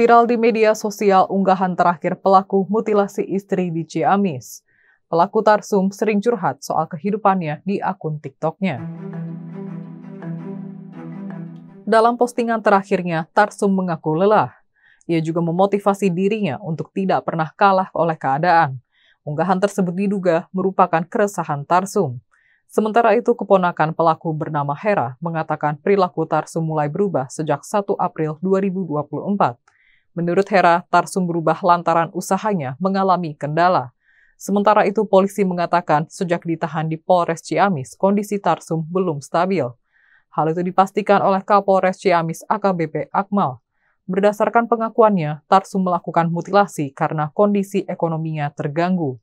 viral di media sosial unggahan terakhir pelaku mutilasi istri di Ciamis. Pelaku Tarsum sering curhat soal kehidupannya di akun TikToknya. Dalam postingan terakhirnya, Tarsum mengaku lelah. Ia juga memotivasi dirinya untuk tidak pernah kalah oleh keadaan. Unggahan tersebut diduga merupakan keresahan Tarsum. Sementara itu, keponakan pelaku bernama Hera mengatakan perilaku Tarsum mulai berubah sejak 1 April 2024. Menurut Hera, Tarsum berubah lantaran usahanya mengalami kendala. Sementara itu, polisi mengatakan sejak ditahan di Polres Ciamis, kondisi Tarsum belum stabil. Hal itu dipastikan oleh Kapolres Ciamis AKBP Akmal. Berdasarkan pengakuannya, Tarsum melakukan mutilasi karena kondisi ekonominya terganggu.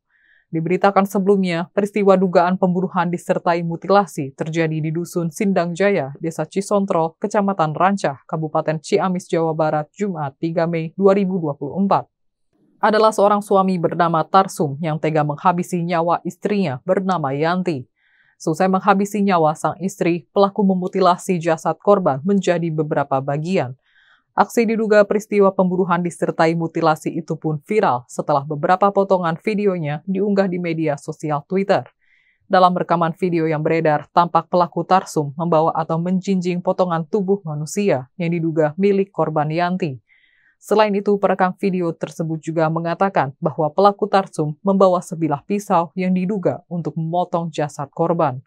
Diberitakan sebelumnya, peristiwa dugaan pembunuhan disertai mutilasi terjadi di Dusun Sindang Jaya, Desa Cisontro, Kecamatan Rancah, Kabupaten Ciamis, Jawa Barat, Jumat 3 Mei 2024. Adalah seorang suami bernama Tarsum yang tega menghabisi nyawa istrinya bernama Yanti. Selesai menghabisi nyawa sang istri, pelaku memutilasi jasad korban menjadi beberapa bagian – Aksi diduga peristiwa pembunuhan disertai mutilasi itu pun viral setelah beberapa potongan videonya diunggah di media sosial Twitter. Dalam rekaman video yang beredar, tampak pelaku Tarsum membawa atau menjinjing potongan tubuh manusia yang diduga milik korban Yanti. Selain itu, perekam video tersebut juga mengatakan bahwa pelaku Tarsum membawa sebilah pisau yang diduga untuk memotong jasad korban.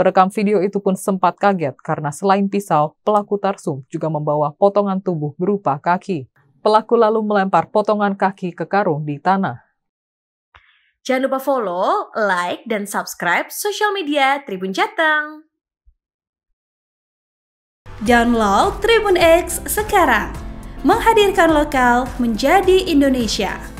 Perekam video itu pun sempat kaget karena selain pisau, pelaku Tarsum juga membawa potongan tubuh berupa kaki. Pelaku lalu melempar potongan kaki ke karung di tanah. Jangan lupa follow, like, dan subscribe sosial media Tribun Jateng. Download Tribun X sekarang. Menghadirkan lokal menjadi Indonesia.